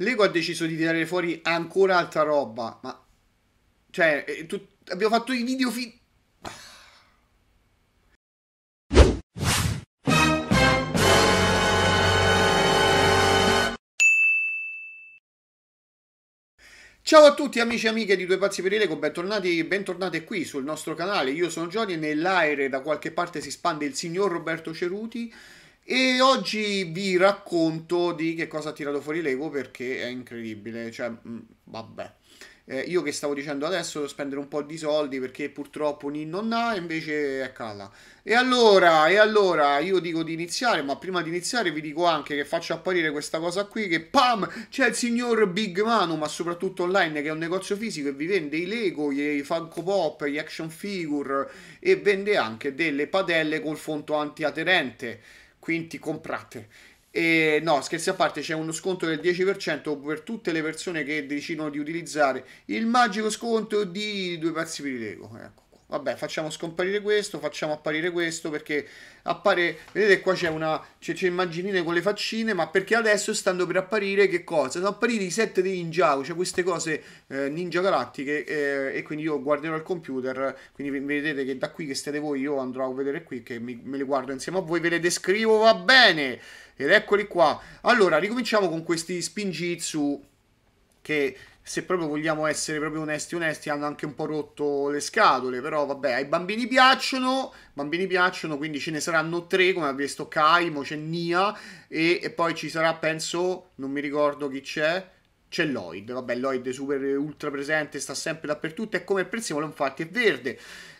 Lego ha deciso di tirare fuori ancora altra roba, ma... Cioè, eh, tu... abbiamo fatto i video fi... Ciao a tutti amici e amiche di Due Pazzi per il Lego, bentornati, bentornate qui sul nostro canale, io sono Johnny e nell'aere da qualche parte si spande il signor Roberto Ceruti e oggi vi racconto di che cosa ha tirato fuori Lego perché è incredibile, cioè, mh, mm, vabbè. Eh, io che stavo dicendo adesso devo spendere un po' di soldi perché purtroppo Nin non ha, invece è calla. E allora, e allora io dico di iniziare, ma prima di iniziare vi dico anche che faccio apparire questa cosa qui che pam, c'è il signor Big Manu, ma soprattutto online che è un negozio fisico e vi vende i Lego, i Funko Pop, gli action figure e vende anche delle padelle col fonto antiaderente quindi comprate. E no, scherzi a parte, c'è uno sconto del 10% per tutte le persone che decidono di utilizzare il magico sconto di due pezzi per il Lego. Ecco vabbè facciamo scomparire questo facciamo apparire questo perché appare vedete qua c'è una c'è, c'è immaginine con le faccine ma perché adesso stanno per apparire che cosa sono appariti i set di Ninjago cioè queste cose eh, ninja galattiche eh, e quindi io guarderò il computer quindi vedete che da qui che siete voi io andrò a vedere qui che mi, me le guardo insieme a voi ve le descrivo va bene ed eccoli qua allora ricominciamo con questi spingitsu che se proprio vogliamo essere proprio onesti onesti hanno anche un po' rotto le scatole però vabbè ai bambini piacciono bambini piacciono quindi ce ne saranno tre come ha visto Kaimo c'è Nia e, e poi ci sarà penso non mi ricordo chi c'è c'è Lloyd, vabbè Lloyd è super ultra presente, sta sempre dappertutto, è come il prezzemolo infatti è verde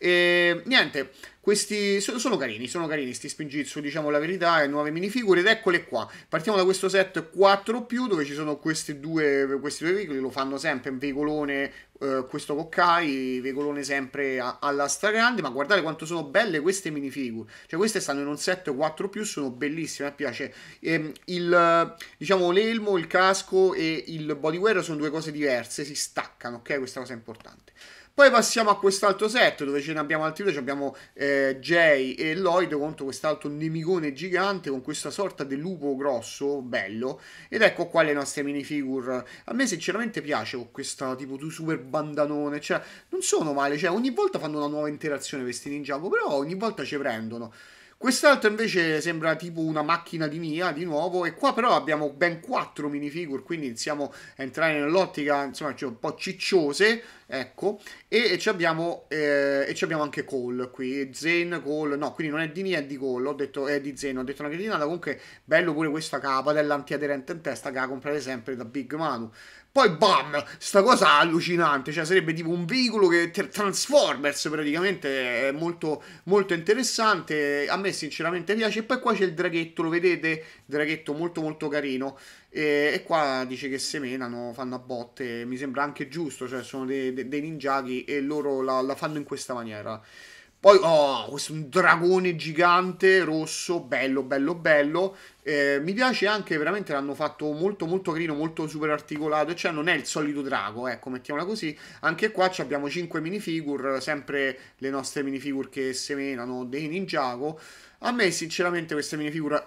e niente, questi sono carini, sono carini sti spingizzo, diciamo la verità, e nuove minifigure ed eccole qua. Partiamo da questo set 4 più dove ci sono questi due, questi due veicoli, lo fanno sempre, in veicolone eh, questo Kokkai, veicolone sempre a, alla stragrande, ma guardate quanto sono belle queste minifigure. Cioè queste stanno in un set 4 più, sono bellissime, mi piace. E, ehm, il, diciamo l'elmo, il casco e il bodyguard sono due cose diverse, si staccano, ok? Questa cosa è importante. Poi passiamo a quest'altro set dove ce ne abbiamo altri due, abbiamo eh, Jay e Lloyd contro quest'altro nemicone gigante con questa sorta di lupo grosso, bello. Ed ecco qua le nostre minifigure. A me sinceramente piace con questo tipo di super bandanone, cioè non sono male, cioè ogni volta fanno una nuova interazione questi ninjago, però ogni volta ci prendono. Quest'altro invece sembra tipo una macchina di Mia di nuovo e qua però abbiamo ben quattro minifigure, quindi iniziamo a entrare nell'ottica insomma cioè un po' cicciose, ecco, e, e abbiamo, eh, e abbiamo anche Cole qui, Zen, Cole, no, quindi non è di Mia, è di Cole, ho detto, è di Zane, ho detto una cretinata, comunque bello pure questa capa dell'antiaderente in testa che la comprate sempre da Big Manu. Poi bam, sta cosa allucinante, cioè sarebbe tipo un veicolo che Transformers praticamente, è molto, molto interessante, a me me sinceramente piace. E poi qua c'è il draghetto, lo vedete? Draghetto molto molto carino. E, e qua dice che semenano, fanno a botte, mi sembra anche giusto, cioè sono dei, dei ninjaki e loro la, la fanno in questa maniera. Poi, oh, questo è un dragone gigante, rosso, bello, bello, bello. Eh, mi piace anche, veramente l'hanno fatto molto, molto carino, molto super articolato. Cioè, non è il solito drago, ecco, mettiamola così. Anche qua abbiamo 5 minifigure, sempre le nostre minifigure che semenano dei ninjago. A me, sinceramente, queste minifigure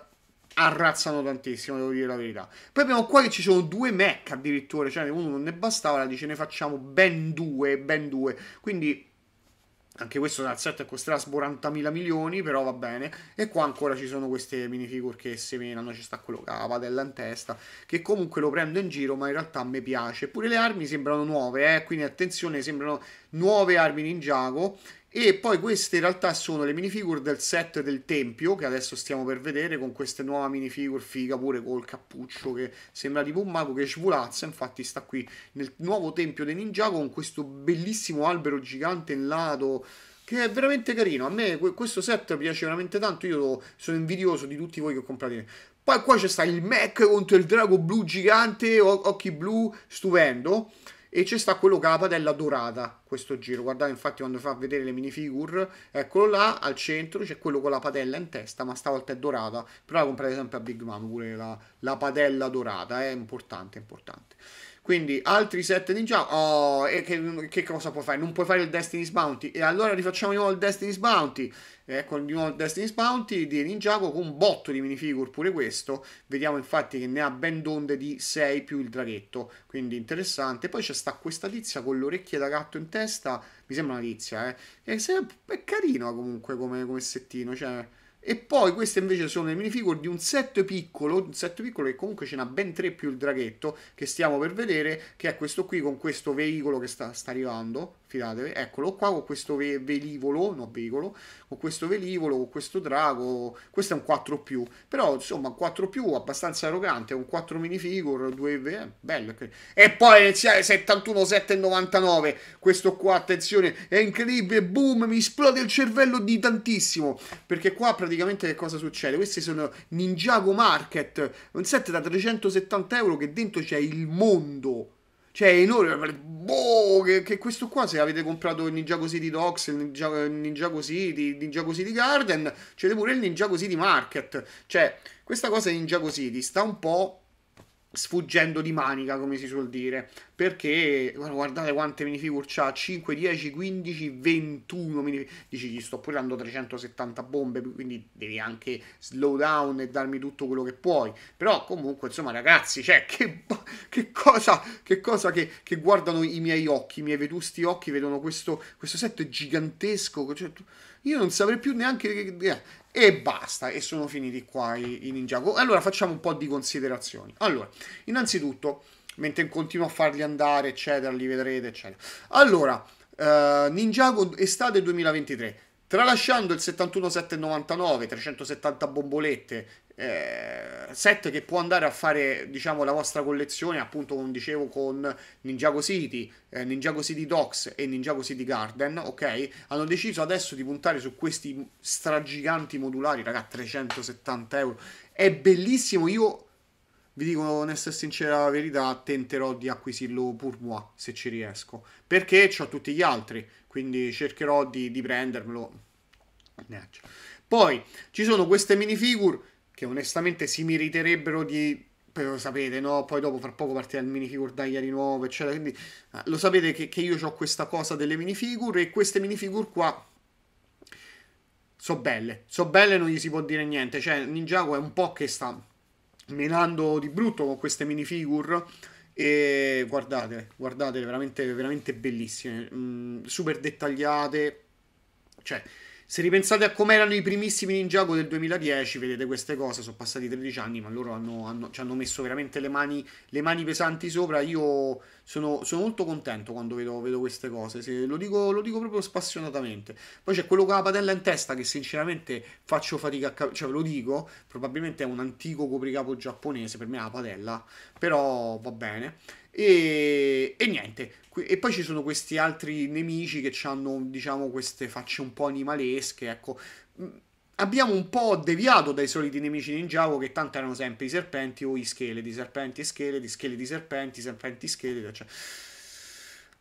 arrazzano tantissimo, devo dire la verità. Poi abbiamo qua che ci sono due mech addirittura, cioè uno non ne bastava, la dice ne facciamo ben due, ben due. Quindi anche questo dal set costerà 40.000 milioni, però va bene. E qua ancora ci sono queste minifigure che seminano, ci sta quello che ha la padella in testa, che comunque lo prendo in giro, ma in realtà mi piace. Eppure le armi sembrano nuove, eh? quindi attenzione, sembrano nuove armi ninjago, e poi queste in realtà sono le minifigure del set del tempio che adesso stiamo per vedere con queste nuove minifigure figa pure col cappuccio che sembra tipo un mago che svolazza, infatti sta qui nel nuovo tempio dei ninja con questo bellissimo albero gigante in lato che è veramente carino, a me questo set piace veramente tanto, io sono invidioso di tutti voi che ho comprato Poi qua c'è sta il mech contro il drago blu gigante, occhi blu, stupendo e ci sta quello Gaba della Dorada questo giro guardate infatti quando fa vedere le minifigure eccolo là al centro c'è quello con la padella in testa ma stavolta è dorata però la comprate sempre a Big Mom pure la, la padella dorata eh, è eh? importante importante quindi altri set di ninja. Oh, e che, che, cosa puoi fare? Non puoi fare il Destiny's Bounty. E allora rifacciamo di nuovo il Destiny's Bounty. Ecco di nuovo il Destiny's Bounty di Ninjago con un botto di minifigure pure questo. Vediamo infatti che ne ha ben donde di 6 più il draghetto. Quindi interessante. Poi c'è sta questa tizia con l'orecchia da gatto in testa. Mi sembra una tizia, eh. E se, è carino comunque come, come settino. Cioè e poi queste invece sono le minifigure di un set piccolo, un set piccolo che comunque ce n'ha ben tre più il draghetto che stiamo per vedere, che è questo qui con questo veicolo che sta, sta arrivando, fidatevi, eccolo qua con questo ve- velivolo, no veicolo, con questo velivolo, con questo drago, questo è un 4+, più, però insomma un 4+, più abbastanza arrogante, un 4 minifigure, 2 eh, bello, e poi 71, 71,799, questo qua attenzione, è incredibile, boom, mi esplode il cervello di tantissimo, perché qua praticamente che cosa succede? Questi sono Ninjago Market, un set da 370 euro che dentro c'è il mondo, cioè, è enorme. Boh, che, che, questo qua, se avete comprato il Ninjago City Docs, il Ninjago, il City, il Ninjago City Garden, c'è pure il Ninjago City Market. Cioè, questa cosa di Ninjago City sta un po' sfuggendo di manica, come si suol dire, perché guardate quante minifigure c'ha, 5, 10, 15, 21 minifigure, dici gli sto pure dando 370 bombe, quindi devi anche slow down e darmi tutto quello che puoi, però comunque insomma ragazzi, cioè che, che cosa, che, cosa che, che guardano i miei occhi, i miei vetusti occhi vedono questo, questo set gigantesco, cioè, io non saprei più neanche... Eh, e basta, e sono finiti qua i, i Ninjago. Allora facciamo un po' di considerazioni. Allora, innanzitutto, mentre continuo a farli andare, eccetera, li vedrete, eccetera. Allora, uh, Ninjago estate 2023 Tralasciando il 71,799, 370 bombolette, eh, set che può andare a fare diciamo la vostra collezione appunto come dicevo con Ninjago City, eh, Ninjago City Docs e Ninjago City Garden, ok? Hanno deciso adesso di puntare su questi stragiganti modulari, raga, 370 euro. È bellissimo, io vi dico onesta e sincera verità, tenterò di acquisirlo pur moi, se ci riesco. Perché ho tutti gli altri, quindi cercherò di, di prendermelo. Poi ci sono queste minifigure che onestamente si meriterebbero di però sapete, no? Poi dopo fra poco partirà il minifigure Diary nuovo, eccetera. Quindi eh, lo sapete che, che io ho questa cosa delle minifigure e queste minifigure qua so belle. So belle non gli si può dire niente. Cioè, Ninjago è un po' che sta menando di brutto con queste minifigure e guardate, guardate, veramente, veramente bellissime, mm, super dettagliate, cioè se ripensate a come erano i primissimi Ninjago del 2010, vedete queste cose, sono passati 13 anni, ma loro hanno, hanno, ci hanno messo veramente le mani, le mani pesanti sopra. Io sono, sono molto contento quando vedo, vedo queste cose, Se, lo, dico, lo, dico, proprio spassionatamente. Poi c'è quello con la padella in testa che sinceramente faccio fatica a capire, cioè ve lo dico, probabilmente è un antico copricapo giapponese, per me è la padella, però va bene. E, e, niente, e poi ci sono questi altri nemici che hanno, diciamo, queste facce un po' animalesche, ecco. Mm, abbiamo un po' deviato dai soliti nemici ninjago che tanto erano sempre i serpenti o i scheletri, serpenti e scheletri, scheletri serpenti, serpenti scheletri, eccetera.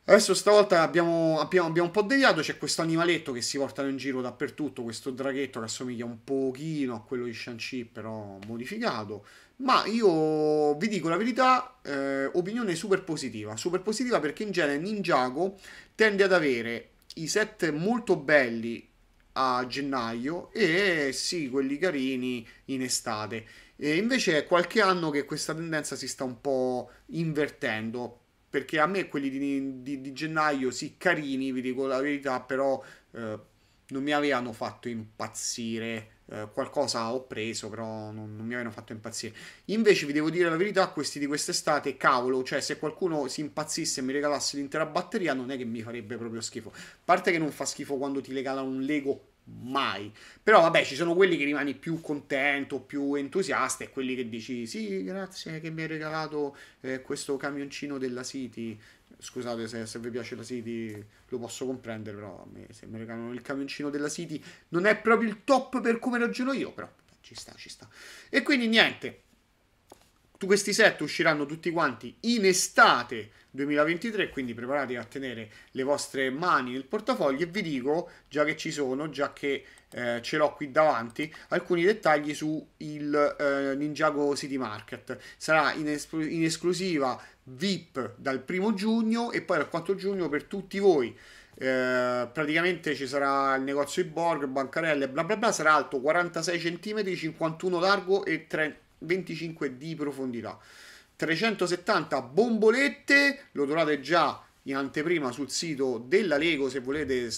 Adesso stavolta abbiamo, abbiamo, abbiamo un po' deviato, c'è questo animaletto che si porta in giro dappertutto, questo draghetto che assomiglia un pochino a quello di Shang-Chi però modificato, ma io vi dico la verità, eh, opinione super positiva, super positiva perché in genere Ninjago tende ad avere i set molto belli a gennaio e sì, quelli carini in estate. E invece è qualche anno che questa tendenza si sta un po' invertendo perché a me quelli di, di, di gennaio, sì, carini, vi dico la verità, però eh, non mi avevano fatto impazzire. Eh, qualcosa ho preso, però non, non mi avevano fatto impazzire. Invece, vi devo dire la verità, questi di quest'estate, cavolo, cioè se qualcuno si impazzisse e mi regalasse l'intera batteria, non è che mi farebbe proprio schifo. A parte che non fa schifo quando ti regalano un Lego mai. Però vabbè, ci sono quelli che rimani più contento, più entusiasta e quelli che dici sì, grazie che mi hai regalato eh, questo camioncino della City. Scusate se, se, vi piace la City, lo posso comprendere, però me, se mi regalano il camioncino della City non è proprio il top per come ragiono io, però ci sta, ci sta. E quindi niente, questi set usciranno tutti quanti in estate 2023, quindi preparatevi a tenere le vostre mani nel portafoglio e vi dico, già che ci sono, già che eh, ce l'ho qui davanti, alcuni dettagli su il eh, Ninjago City Market. Sarà in, es- in esclusiva VIP dal primo giugno e poi dal 4 giugno per tutti voi. Eh, praticamente ci sarà il negozio di Borg, bancarelle, bla bla bla, sarà alto 46 cm, 51 largo e 30 25 di profondità. 370 bombolette, lo trovate già in anteprima sul sito della Lego se volete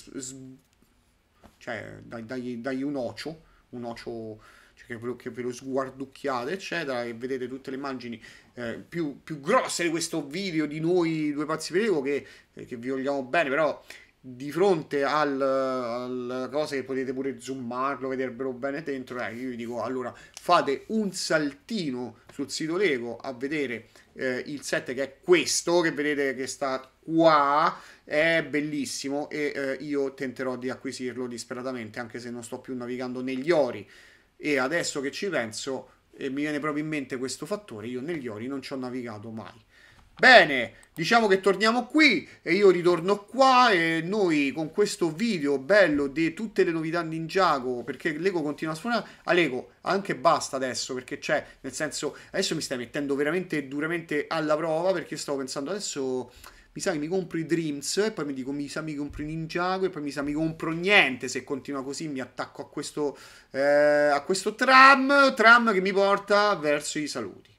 cioè dai, dai, dai un ocio, un ocio cioè che, ve lo, che, ve lo, sguarducchiate eccetera e vedete tutte le immagini eh, più, più, grosse di questo video di noi due pazzi per Lego che, che vi vogliamo bene però di fronte al, al cosa che potete pure zoomarlo, vedervelo bene dentro, eh, io vi dico allora fate un saltino sul sito Lego a vedere eh, il set che è questo, che vedete che sta qua, è bellissimo e eh, io tenterò di acquisirlo disperatamente anche se non sto più navigando negli ori e adesso che ci penso e mi viene proprio in mente questo fattore, io negli ori non ci ho navigato mai Bene, diciamo che torniamo qui e io ritorno qua e noi con questo video bello di tutte le novità Ninjago perché Lego continua a suonare Alego ah, anche basta adesso perché c'è nel senso adesso mi stai mettendo veramente duramente alla prova perché stavo pensando adesso mi sa che mi compro i Dreams e poi mi dico mi sa mi compro i Ninjago e poi mi sa mi compro niente se continua così mi attacco a questo, eh, a questo tram tram che mi porta verso i saluti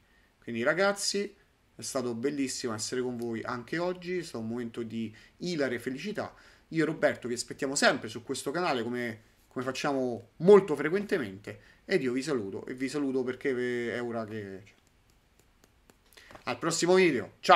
quindi ragazzi è stato bellissimo essere con voi anche oggi, è stato un momento di ilare felicità. Io e Roberto vi aspettiamo sempre su questo canale come, come facciamo molto frequentemente ed io vi saluto e vi saluto perché è ora che... Al prossimo video, ciao!